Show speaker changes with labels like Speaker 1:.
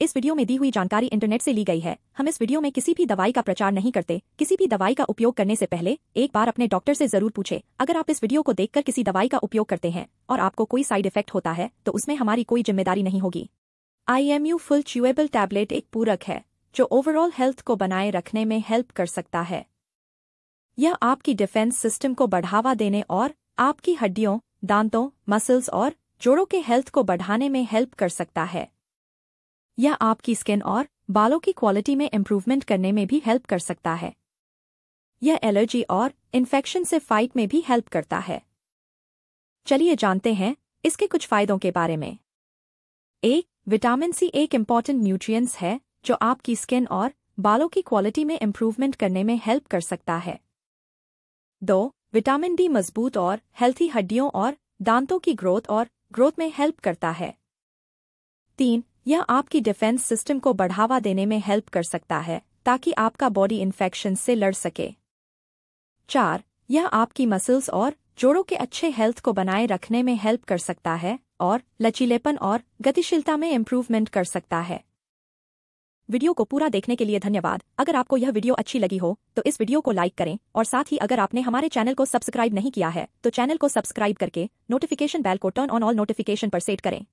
Speaker 1: इस वीडियो में दी हुई जानकारी इंटरनेट से ली गई है हम इस वीडियो में किसी भी दवाई का प्रचार नहीं करते किसी भी दवाई का उपयोग करने से पहले एक बार अपने डॉक्टर से जरूर पूछे अगर आप इस वीडियो को देखकर किसी दवाई का उपयोग करते हैं और आपको कोई साइड इफेक्ट होता है तो उसमें हमारी कोई जिम्मेदारी नहीं होगी आई फुल च्यूएबल टैबलेट एक पूरक है जो ओवरऑल हेल्थ को बनाए रखने में हेल्प कर सकता है यह आपकी डिफेंस सिस्टम को बढ़ावा देने और आपकी हड्डियों दांतों मसल्स और जोड़ों के हेल्थ को बढ़ाने में हेल्प कर सकता है यह आपकी स्किन और बालों की क्वालिटी में इम्प्रूवमेंट करने में भी हेल्प कर सकता है यह एलर्जी और इन्फेक्शन से फाइट में भी हेल्प करता है चलिए जानते हैं इसके कुछ फायदों के बारे में एक विटामिन सी एक इम्पॉर्टेंट न्यूट्रिएंट्स है जो आपकी स्किन और बालों की क्वालिटी में इम्प्रूवमेंट करने में हेल्प कर सकता है दो विटामिन डी मजबूत और हेल्थी हड्डियों और दांतों की ग्रोथ और ग्रोथ में हेल्प करता है तीन यह आपकी डिफेंस सिस्टम को बढ़ावा देने में हेल्प कर सकता है ताकि आपका बॉडी इन्फेक्शन से लड़ सके चार यह आपकी मसल्स और जोड़ों के अच्छे हेल्थ को बनाए रखने में हेल्प कर सकता है और लचीलेपन और गतिशीलता में इम्प्रूवमेंट कर सकता है वीडियो को पूरा देखने के लिए धन्यवाद अगर आपको यह वीडियो अच्छी लगी हो तो इस वीडियो को लाइक करें और साथ ही अगर आपने हमारे चैनल को सब्सक्राइब नहीं किया है तो चैनल को सब्सक्राइब करके नोटिफिकेशन बेल को टर्न ऑन ऑल नोटिफिकेशन पर सेट करें